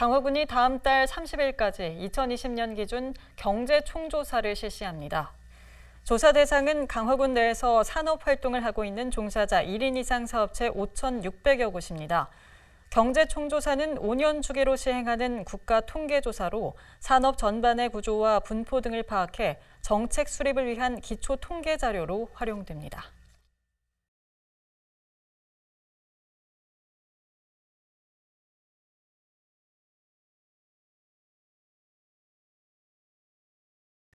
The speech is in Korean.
강화군이 다음 달 30일까지 2020년 기준 경제 총조사를 실시합니다. 조사 대상은 강화군 내에서 산업 활동을 하고 있는 종사자 1인 이상 사업체 5,600여 곳입니다. 경제 총조사는 5년 주기로 시행하는 국가 통계조사로 산업 전반의 구조와 분포 등을 파악해 정책 수립을 위한 기초 통계 자료로 활용됩니다.